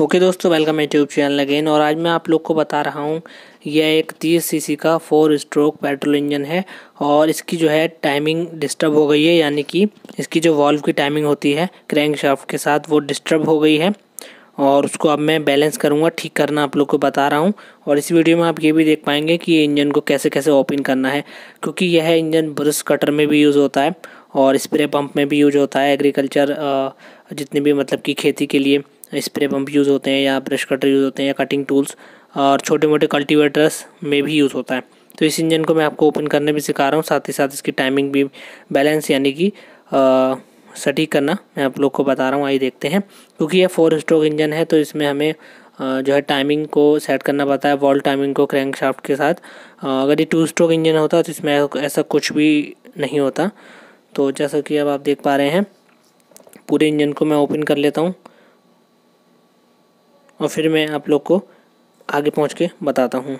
okay दोस्तों welcome है tube channel again और आज मैं आप लोग को बता रहा हूँ यह एक 30 सीसी का फोर स्ट्रोक पेट्रोल इंजन है और इसकी जो है टाइमिंग डिस्टर्ब हो गई है यानी कि इसकी जो वॉल्व की टाइमिंग होती है क्रैंक शाफ्ट के साथ वो डिस्टर्ब हो गई है और उसको अब मैं बैलेंस करूँगा ठीक करना आप लोग को बता रहा हूँ और इस वीडियो में आप ये भी देख पाएंगे कि ये इंजन को कैसे कैसे ओपन करना है क्योंकि यह इंजन ब्रश कटर में भी यूज़ होता है और स्प्रे पंप में भी यूज होता है एग्रीकल्चर जितने भी मतलब कि खेती के लिए स्प्रे पंप यूज़ होते हैं या ब्रश कटर यूज़ होते हैं या कटिंग टूल्स और छोटे मोटे कल्टीवेटर्स में भी यूज़ होता है तो इस इंजन को मैं आपको ओपन करने भी सिखा रहा हूँ साथ ही साथ इसकी टाइमिंग भी बैलेंस यानी कि सटीक करना मैं आप लोग को बता रहा हूँ आइए देखते हैं क्योंकि यह फोर स्ट्रोक इंजन है तो इसमें हमें जो है टाइमिंग को सेट करना पड़ता है वॉल टाइमिंग को क्रैंक शाफ्ट के साथ अगर ये टू स्ट्रोक इंजन होता तो इसमें ऐसा कुछ भी नहीं होता तो जैसा कि अब आप देख पा रहे हैं पूरे इंजन को मैं ओपन कर लेता हूँ और फिर मैं आप लोग को आगे पहुँच के बताता हूँ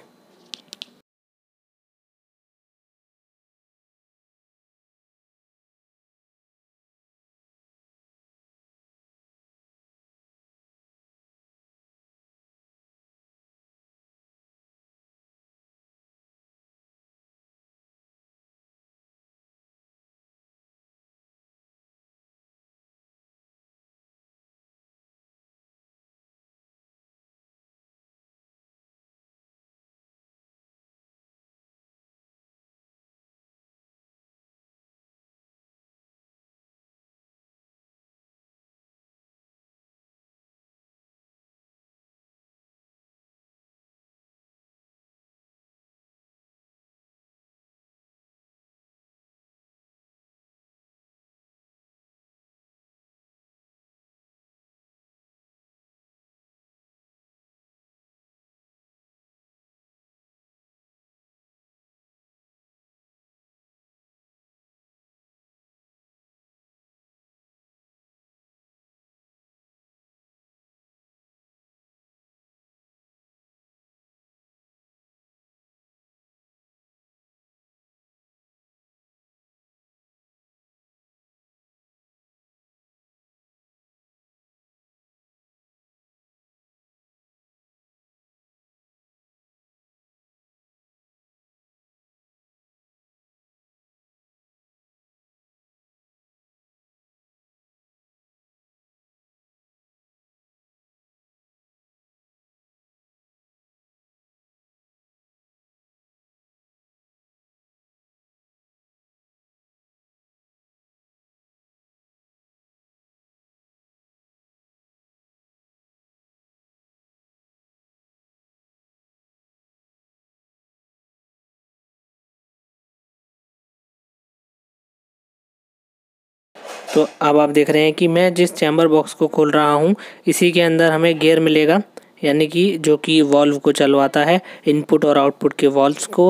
तो अब आप देख रहे हैं कि मैं जिस चैम्बर बॉक्स को खोल रहा हूँ इसी के अंदर हमें गेयर मिलेगा यानी कि जो कि वॉल्व को चलवाता है इनपुट और आउटपुट के वॉल्व्स को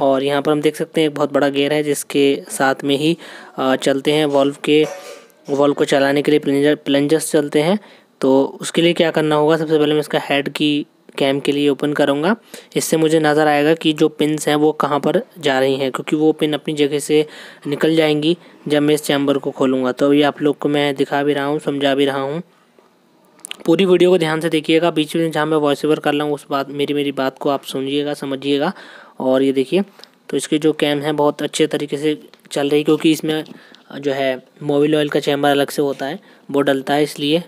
और यहाँ पर हम देख सकते हैं एक बहुत बड़ा गेयर है जिसके साथ में ही चलते हैं वॉल्व के वॉल्व को चलाने के लिए प्लेंजर प्लेंजर्स चलते हैं तो उसके लिए क्या करना होगा सबसे पहले मैं इसका हेड की कैम के लिए ओपन करूँगा इससे मुझे नज़र आएगा कि जो पिनस हैं वो कहाँ पर जा रही हैं क्योंकि वो पिन अपनी जगह से निकल जाएंगी जब मैं इस चैम्बर को खोलूँगा तो अभी आप लोग को मैं दिखा भी रहा हूँ समझा भी रहा हूँ पूरी वीडियो को ध्यान से देखिएगा बीच में जहाँ मैं वॉइस ओवर कर रहा हूँ उस बात मेरी मेरी बात को आप सुनिएगा समझिएगा और ये देखिए तो इसके जो कैम है बहुत अच्छे तरीके से चल रही क्योंकि इसमें जो है मोबिल ऑयल का चैम्बर अलग से होता है वो डलता है इसलिए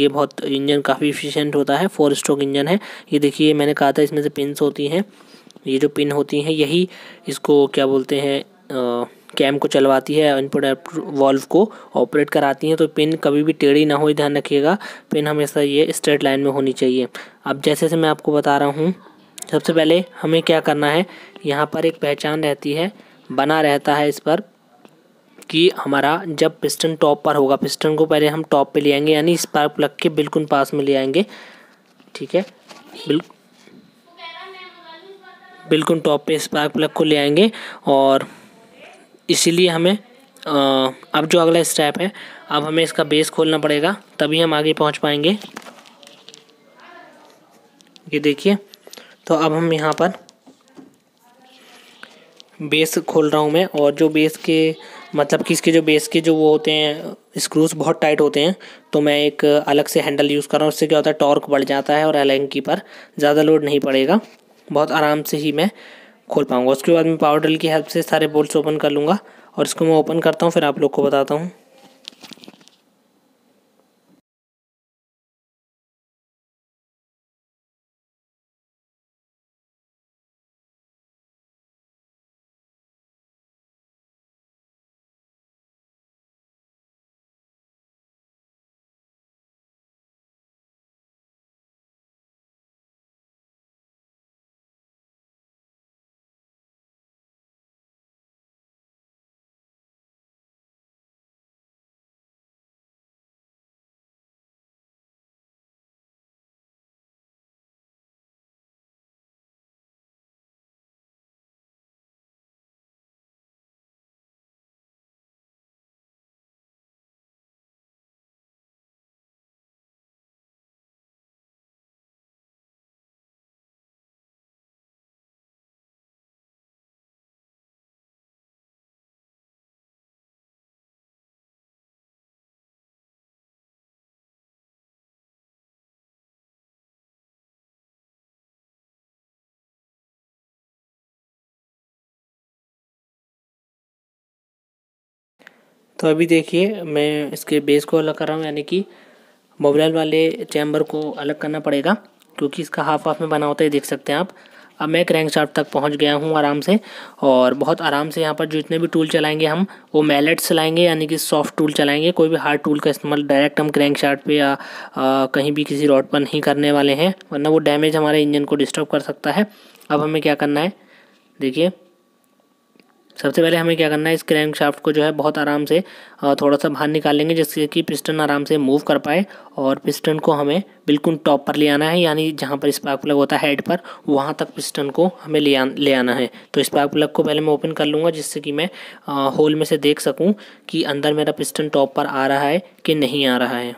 ये बहुत इंजन काफ़ी इफ़िशेंट होता है फोर स्ट्रोक इंजन है ये देखिए मैंने कहा था इसमें से पिनस होती हैं ये जो पिन होती हैं यही इसको क्या बोलते हैं कैम को चलवाती है इनपुट वॉल्व को ऑपरेट कराती हैं तो पिन कभी भी टेढ़ी ना हो ध्यान रखिएगा पिन हमेशा ये स्ट्रेट लाइन में होनी चाहिए अब जैसे से मैं आपको बता रहा हूँ सबसे पहले हमें क्या करना है यहाँ पर एक पहचान रहती है बना रहता है इस पर कि हमारा जब पिस्टन टॉप पर होगा पिस्टन को पहले हम टॉप पे ले आएंगे यानी स्पार्क प्लग के बिल्कुल पास में ले आएंगे ठीक है बिल्कुल बिल्कुल टॉप पे स्पार्क प्लग को ले आएंगे और इसीलिए हमें अब जो अगला स्टेप है अब हमें इसका बेस खोलना पड़ेगा तभी हम आगे पहुंच पाएंगे ये देखिए तो अब हम यहाँ पर बेस खोल रहा हूँ मैं और जो बेस के मतलब कि इसके जो बेस के जो वो होते हैं स्क्रूज बहुत टाइट होते हैं तो मैं एक अलग से हैंडल यूज़ कर रहा हूँ उससे क्या होता है टॉर्क बढ़ जाता है और एलेंकी पर ज़्यादा लोड नहीं पड़ेगा बहुत आराम से ही मैं खोल पाऊँगा उसके बाद मैं पावर ड्रिल की हेल्प से सारे बोल्ट्स ओपन कर लूँगा और इसको मैं ओपन करता हूँ फिर आप लोग को बताता हूँ तो अभी देखिए मैं इसके बेस को अलग कर रहा हूँ यानी कि मोबाइल वाले चैम्बर को अलग करना पड़ेगा क्योंकि इसका हाफ हाफ में बना होता है देख सकते हैं आप अब मैं क्रैंक शार्ट तक पहुंच गया हूं आराम से और बहुत आराम से यहाँ पर जितने भी टूल चलाएंगे हम वो मैलेट्स चलाएंगे यानी कि सॉफ्ट टूल चलाएंगे कोई भी हार्ड टूल का इस्तेमाल डायरेक्ट हम क्रैंक शार्ट पे या आ, कहीं भी किसी रॉड पर नहीं करने वाले हैं वरना वो डैमेज हमारे इंजन को डिस्टर्ब कर सकता है अब हमें क्या करना है देखिए सबसे पहले हमें क्या करना है इस क्रैंक शाफ्ट को जो है बहुत आराम से थोड़ा सा बाहर निकाल लेंगे जिससे कि पिस्टन आराम से मूव कर पाए और पिस्टन को हमें बिल्कुल टॉप पर ले आना है यानी जहाँ पर स्पार्क प्लग होता है हेड पर वहाँ तक पिस्टन को हमें ले आ, ले आना है तो स्पार्क प्लग को पहले मैं ओपन कर लूँगा जिससे कि मैं होल में से देख सकूँ कि अंदर मेरा पिस्टन टॉप पर आ रहा है कि नहीं आ रहा है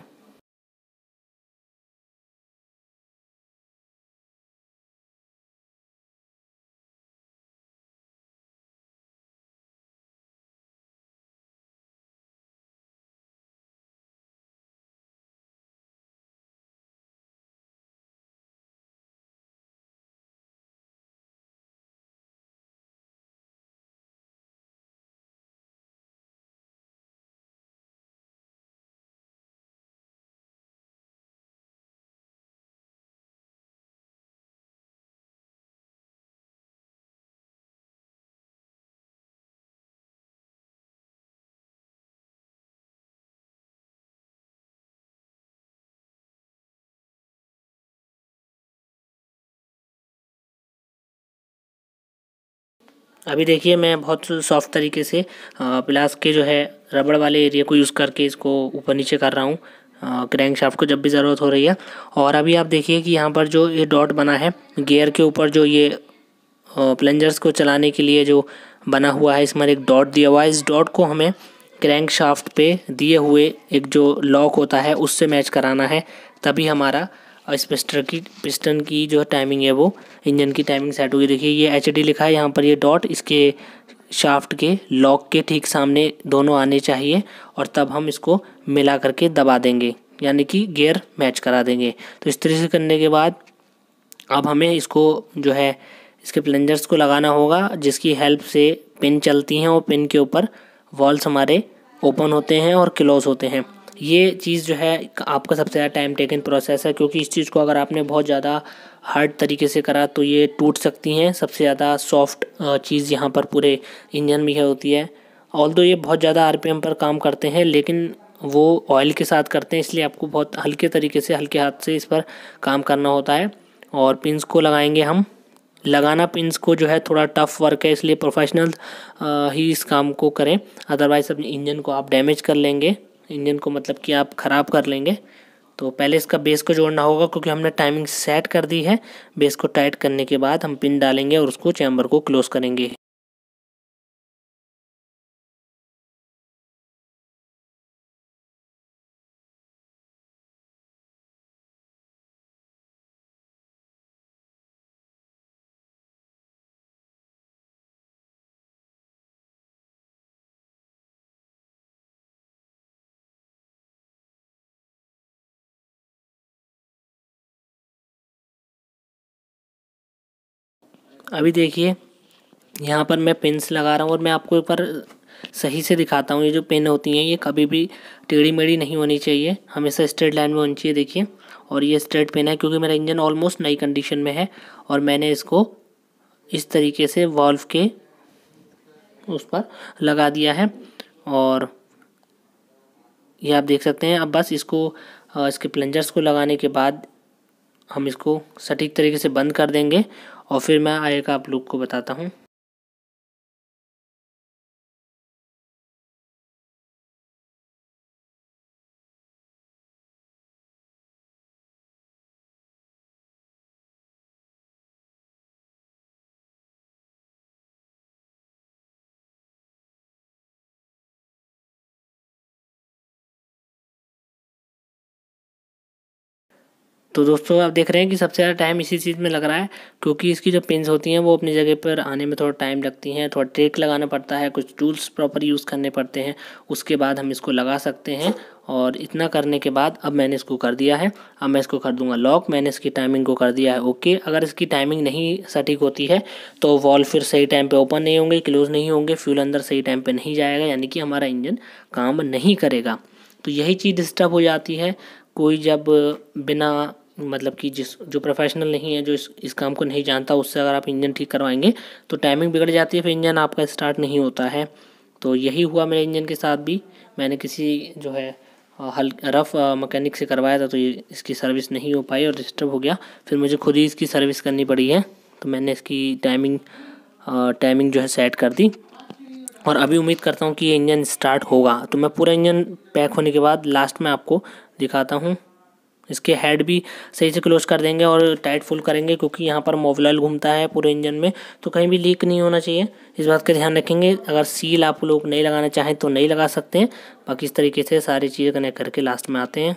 अभी देखिए मैं बहुत सॉफ्ट तरीके से प्लास के जो है रबड़ वाले एरिया को यूज़ करके इसको ऊपर नीचे कर रहा हूँ क्रैंक शाफ्ट को जब भी ज़रूरत हो रही है और अभी आप देखिए कि यहाँ पर जो ये डॉट बना है गियर के ऊपर जो ये प्लंजर्स को चलाने के लिए जो बना हुआ है इसमें एक डॉट दिया हुआ है इस डॉट को हमें क्रैंक शाफ्ट पे दिए हुए एक जो लॉक होता है उससे मैच कराना है तभी हमारा और इस पिस्टर की पिस्टन की जो टाइमिंग है वो इंजन की टाइमिंग सेट होगी देखिए ये एच लिखा है यहाँ पर ये डॉट इसके शाफ्ट के लॉक के ठीक सामने दोनों आने चाहिए और तब हम इसको मिला करके दबा देंगे यानी कि गियर मैच करा देंगे तो इस तरह से करने के बाद अब हमें इसको जो है इसके प्लंजर्स को लगाना होगा जिसकी हेल्प से पिन चलती हैं और पिन के ऊपर वॉल्स हमारे ओपन होते हैं और क्लोज होते हैं ये चीज़ जो है आपका सबसे ज़्यादा टाइम टेकन प्रोसेस है क्योंकि इस चीज़ को अगर आपने बहुत ज़्यादा हार्ड तरीके से करा तो ये टूट सकती हैं सबसे ज़्यादा सॉफ्ट चीज़ यहाँ पर पूरे इंजन में है होती है ऑल ये बहुत ज़्यादा आर पर काम करते हैं लेकिन वो ऑयल के साथ करते हैं इसलिए आपको बहुत हल्के तरीके से हल्के हाथ से इस पर काम करना होता है और पिंस को लगाएंगे हम लगाना पिंस को जो है थोड़ा टफ वर्क है इसलिए प्रोफेशनल ही इस काम को करें अदरवाइज़ अपने इंजन को आप डैमेज कर लेंगे इंजन को मतलब कि आप ख़राब कर लेंगे तो पहले इसका बेस को जोड़ना होगा क्योंकि हमने टाइमिंग सेट कर दी है बेस को टाइट करने के बाद हम पिन डालेंगे और उसको चैम्बर को क्लोज़ करेंगे अभी देखिए यहाँ पर मैं पिन लगा रहा हूँ और मैं आपको ऊपर सही से दिखाता हूँ ये जो पेन होती हैं ये कभी भी टेढ़ी मेढ़ी नहीं होनी चाहिए हमेशा स्ट्रेट लाइन में होनी चाहिए देखिए और ये स्ट्रेट पेन है क्योंकि मेरा इंजन ऑलमोस्ट नई कंडीशन में है और मैंने इसको इस तरीके से वॉल्व के उस पर लगा दिया है और ये आप देख सकते हैं अब बस इसको इसके प्लंजर्स को लगाने के बाद हम इसको सटीक तरीके से बंद कर देंगे और फिर मैं आगे का आप लोग को बताता हूँ तो दोस्तों आप देख रहे हैं कि सबसे ज़्यादा टाइम इसी चीज़ में लग रहा है क्योंकि इसकी जो पिंस होती हैं वो अपनी जगह पर आने में थोड़ा टाइम लगती हैं थोड़ा ट्रेक लगाना पड़ता है कुछ टूल्स प्रॉपर यूज़ करने पड़ते हैं उसके बाद हम इसको लगा सकते हैं और इतना करने के बाद अब मैंने इसको कर दिया है अब मैं इसको कर दूंगा लॉक मैंने इसकी टाइमिंग को कर दिया है ओके अगर इसकी टाइमिंग नहीं सटीक होती है तो वॉल फिर सही टाइम पे ओपन नहीं होंगे क्लोज़ नहीं होंगे फ्यूल अंदर सही टाइम पे नहीं जाएगा यानी कि हमारा इंजन काम नहीं करेगा तो यही चीज़ डिस्टर्ब हो जाती है कोई जब बिना मतलब कि जिस जो प्रोफेशनल नहीं है जो इस इस काम को नहीं जानता उससे अगर आप इंजन ठीक करवाएंगे तो टाइमिंग बिगड़ जाती है फिर इंजन आपका स्टार्ट नहीं होता है तो यही हुआ मेरे इंजन के साथ भी मैंने किसी जो है हल रफ मकैनिक से करवाया था तो ये इसकी सर्विस नहीं हो पाई और डिस्टर्ब हो गया फिर मुझे खुद ही इसकी सर्विस करनी पड़ी है तो मैंने इसकी टाइमिंग टाइमिंग जो है सेट कर दी और अभी उम्मीद करता हूँ कि ये इंजन स्टार्ट होगा तो मैं पूरा इंजन पैक होने के बाद लास्ट में आपको दिखाता हूँ इसके हेड भी सही से क्लोज कर देंगे और टाइट फुल करेंगे क्योंकि यहाँ पर मोबलाइल घूमता है पूरे इंजन में तो कहीं भी लीक नहीं होना चाहिए इस बात का ध्यान रखेंगे अगर सील आप लोग नहीं लगाना चाहें तो नहीं लगा सकते हैं बाकी इस तरीके से सारी चीज़ें कनेक्ट करके लास्ट में आते हैं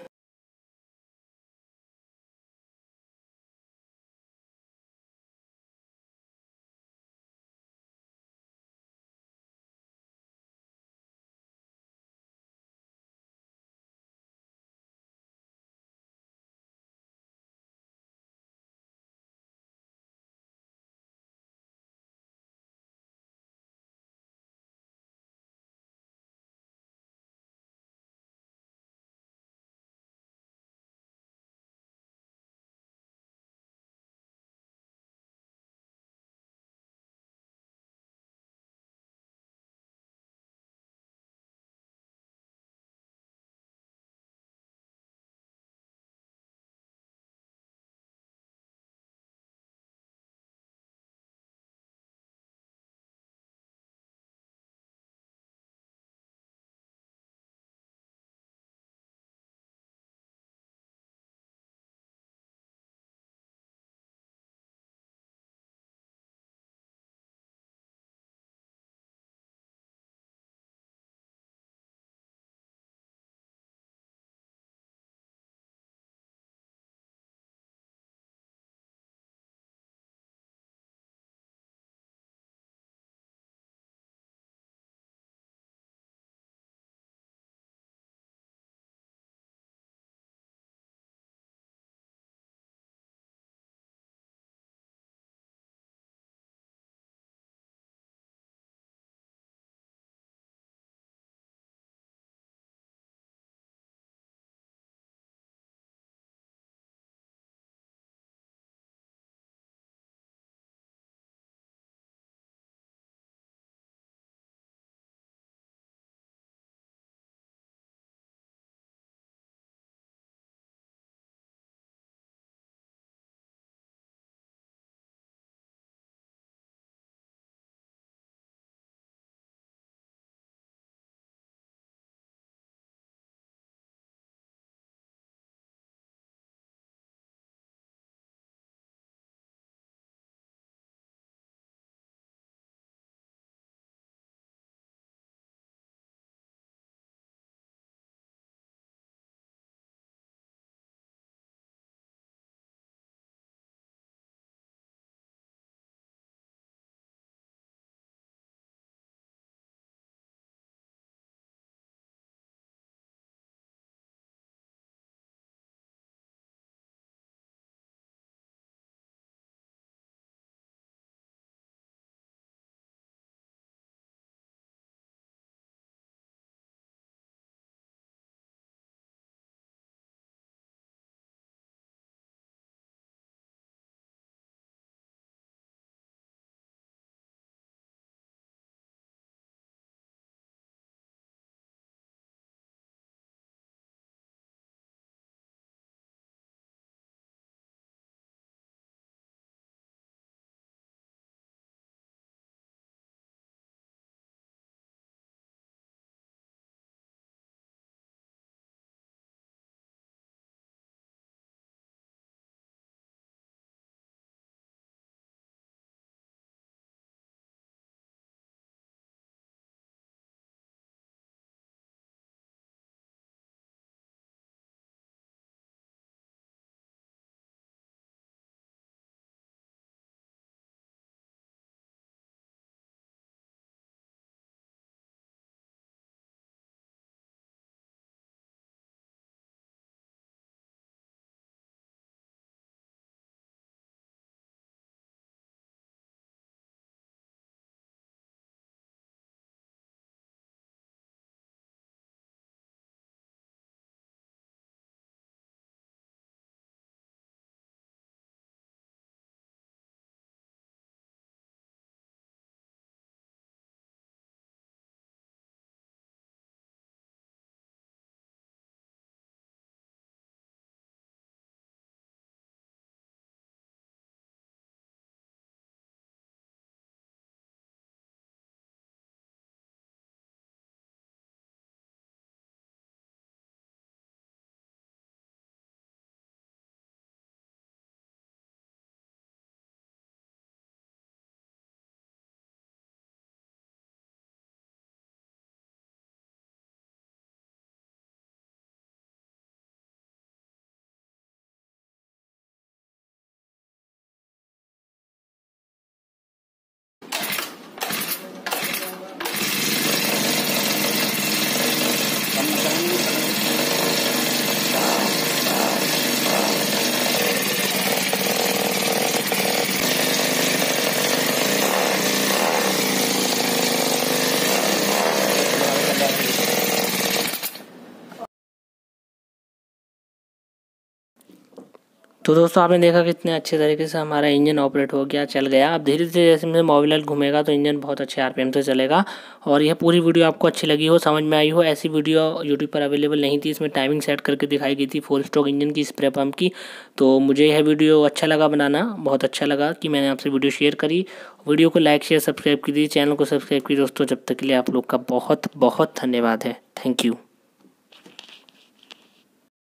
तो दोस्तों आपने देखा कितने अच्छे तरीके से हमारा इंजन ऑपरेट हो गया चल गया अब धीरे धीरे जैसे मेरे मोबिलर घूमेगा तो इंजन बहुत अच्छे आरपीएम से चलेगा और यह पूरी वीडियो आपको अच्छी लगी हो समझ में आई हो ऐसी वीडियो यूट्यूब पर अवेलेबल नहीं थी इसमें टाइमिंग सेट करके दिखाई गई थी फोर स्ट्रोक इंजन की स्प्रे पम्प की तो मुझे यह वीडियो अच्छा लगा बनाना बहुत अच्छा लगा कि मैंने आपसे वीडियो शेयर करी वीडियो को लाइक शेयर सब्सक्राइब की दी चैनल को सब्सक्राइब की दोस्तों जब तक के लिए आप लोग का बहुत बहुत धन्यवाद है थैंक यू